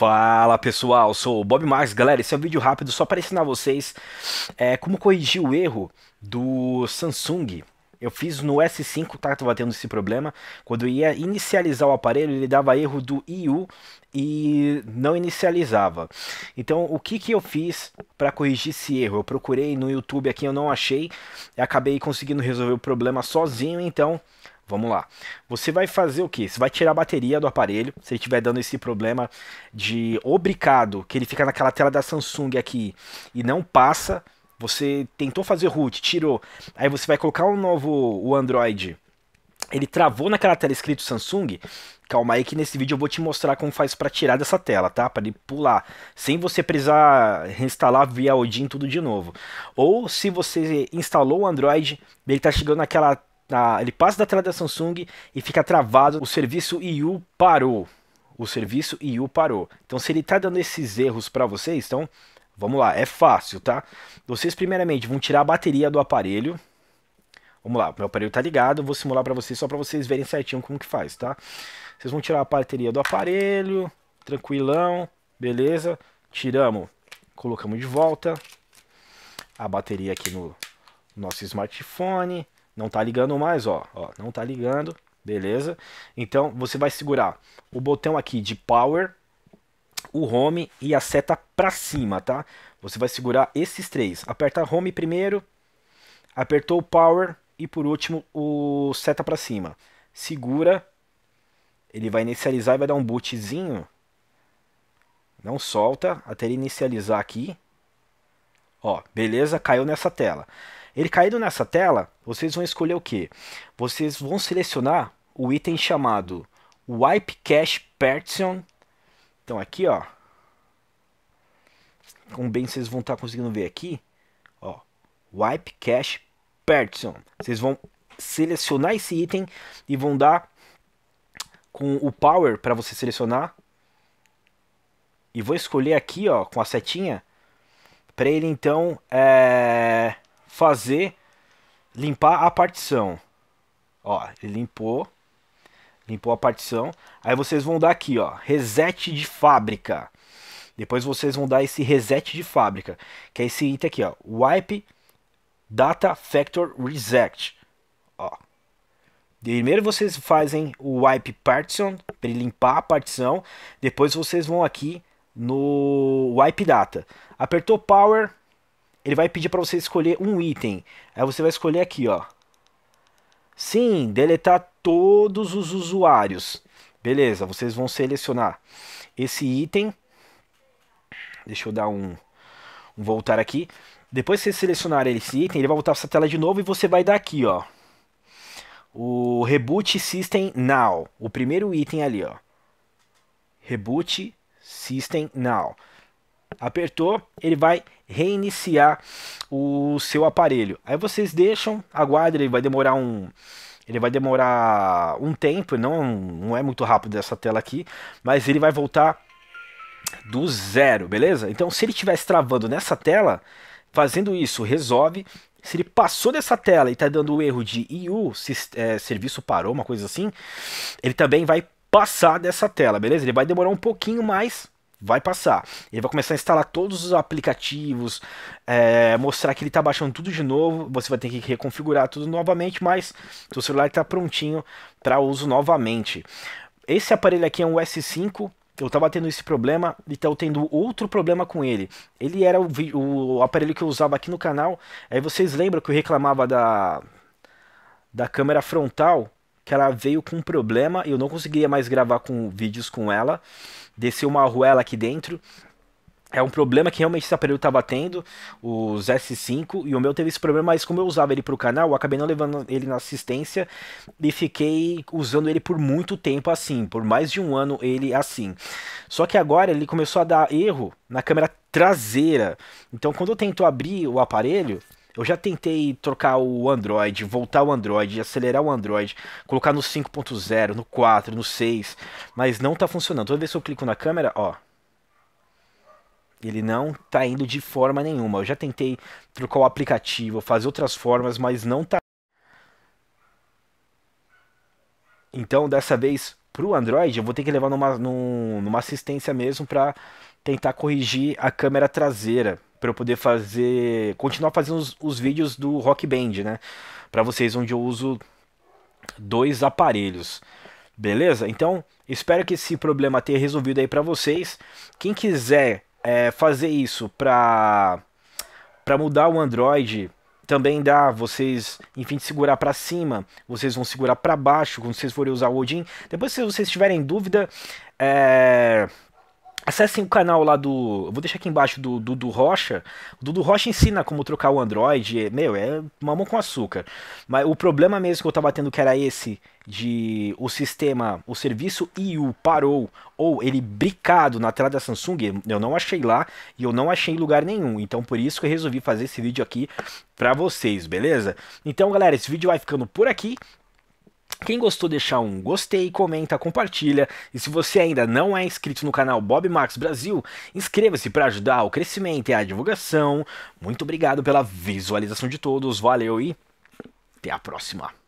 Fala pessoal, sou o Bob Marx, galera. Esse é um vídeo rápido só para ensinar vocês é, como corrigir o erro do Samsung. Eu fiz no S5, tá? Tava tendo esse problema. Quando eu ia inicializar o aparelho, ele dava erro do IU e não inicializava. Então, o que, que eu fiz para corrigir esse erro? Eu procurei no YouTube aqui, eu não achei. Eu acabei conseguindo resolver o problema sozinho, então Vamos lá. Você vai fazer o que? Você vai tirar a bateria do aparelho, se ele estiver dando esse problema de obricado, que ele fica naquela tela da Samsung aqui e não passa. Você tentou fazer root, tirou. Aí você vai colocar um novo o Android. Ele travou naquela tela escrito Samsung. Calma aí que nesse vídeo eu vou te mostrar como faz para tirar dessa tela, tá? Para ele pular, sem você precisar reinstalar via Odin tudo de novo. Ou se você instalou o Android, ele está chegando naquela ele passa da tela da Samsung e fica travado. O serviço IU parou. O serviço IU parou. Então, se ele está dando esses erros para vocês, então vamos lá, é fácil, tá? Vocês primeiramente vão tirar a bateria do aparelho. Vamos lá, meu aparelho está ligado, vou simular para vocês só para vocês verem certinho como que faz, tá? Vocês vão tirar a bateria do aparelho, tranquilão, beleza? Tiramos, colocamos de volta a bateria aqui no nosso smartphone. Não tá ligando mais, ó, ó, não tá ligando, beleza? Então você vai segurar o botão aqui de power, o home e a seta para cima, tá? Você vai segurar esses três. Aperta home primeiro, apertou o power e por último o seta para cima. Segura, ele vai inicializar e vai dar um bootzinho. Não solta até ele inicializar aqui. Ó, beleza? Caiu nessa tela. Ele caindo nessa tela, vocês vão escolher o que? Vocês vão selecionar o item chamado Wipe Cache Partition. Então aqui, ó. Como bem vocês vão estar tá conseguindo ver aqui, ó, Wipe Cache Partition. Vocês vão selecionar esse item e vão dar com o power para você selecionar. E vou escolher aqui, ó, com a setinha, para ele então é fazer limpar a partição. Ó, ele limpou, limpou a partição. Aí vocês vão dar aqui, ó, reset de fábrica. Depois vocês vão dar esse reset de fábrica, que é esse item aqui, ó, wipe data factor reset. Ó. Primeiro vocês fazem o wipe partition para limpar a partição, depois vocês vão aqui no wipe data. Apertou power, ele vai pedir para você escolher um item. Aí você vai escolher aqui, ó. Sim, deletar todos os usuários. Beleza, vocês vão selecionar esse item. Deixa eu dar um, um voltar aqui. Depois que vocês selecionarem esse item, ele vai voltar para essa tela de novo e você vai dar aqui, ó. O Reboot System Now. O primeiro item ali, ó. Reboot System Now. Apertou, ele vai reiniciar o seu aparelho. Aí vocês deixam, aguardem, ele vai demorar um ele vai demorar um tempo, não, não é muito rápido essa tela aqui, mas ele vai voltar do zero, beleza? Então se ele estivesse travando nessa tela, fazendo isso, resolve. Se ele passou dessa tela e está dando o erro de IU, se, é, serviço parou, uma coisa assim, ele também vai passar dessa tela, beleza? Ele vai demorar um pouquinho mais, vai passar. Ele vai começar a instalar todos os aplicativos, é, mostrar que ele está baixando tudo de novo. Você vai ter que reconfigurar tudo novamente, mas seu celular está prontinho para uso novamente. Esse aparelho aqui é um S5. Eu estava tendo esse problema e estou tendo outro problema com ele. Ele era o, o aparelho que eu usava aqui no canal. Aí vocês lembram que eu reclamava da, da câmera frontal que ela veio com um problema e eu não conseguia mais gravar com vídeos com ela. Desceu uma arruela aqui dentro. É um problema que realmente esse aparelho estava tendo, os S5, e o meu teve esse problema, mas como eu usava ele para o canal, eu acabei não levando ele na assistência e fiquei usando ele por muito tempo assim, por mais de um ano ele assim. Só que agora ele começou a dar erro na câmera traseira. Então quando eu tento abrir o aparelho, eu já tentei trocar o Android, voltar o Android, acelerar o Android, colocar no 5.0, no 4, no 6, mas não está funcionando. Toda vez que eu clico na câmera, ó, ele não está indo de forma nenhuma. Eu já tentei trocar o aplicativo, fazer outras formas, mas não está. Então, dessa vez, para o Android, eu vou ter que levar numa, numa assistência mesmo para tentar corrigir a câmera traseira para eu poder fazer, continuar fazendo os, os vídeos do Rock Band, né? Para vocês onde eu uso dois aparelhos. Beleza? Então, espero que esse problema tenha resolvido aí para vocês. Quem quiser é, fazer isso para para mudar o Android também dá, vocês, enfim, segurar para cima, vocês vão segurar para baixo quando vocês forem usar o Odin. Depois, se vocês tiverem dúvida, é, Acessem o canal lá do. Eu vou deixar aqui embaixo do Dudu Rocha. O Dudu Rocha ensina como trocar o Android. É, meu, é mamão com açúcar. Mas o problema mesmo que eu tava tendo que era esse de o sistema, o serviço IU parou ou ele bricado na tela da Samsung, eu não achei lá e eu não achei em lugar nenhum. Então por isso que eu resolvi fazer esse vídeo aqui para vocês, beleza? Então, galera, esse vídeo vai ficando por aqui. Quem gostou, deixar um gostei, comenta, compartilha. E se você ainda não é inscrito no canal Bob Marx Brasil, inscreva-se para ajudar o crescimento e a divulgação. Muito obrigado pela visualização de todos, valeu e até a próxima.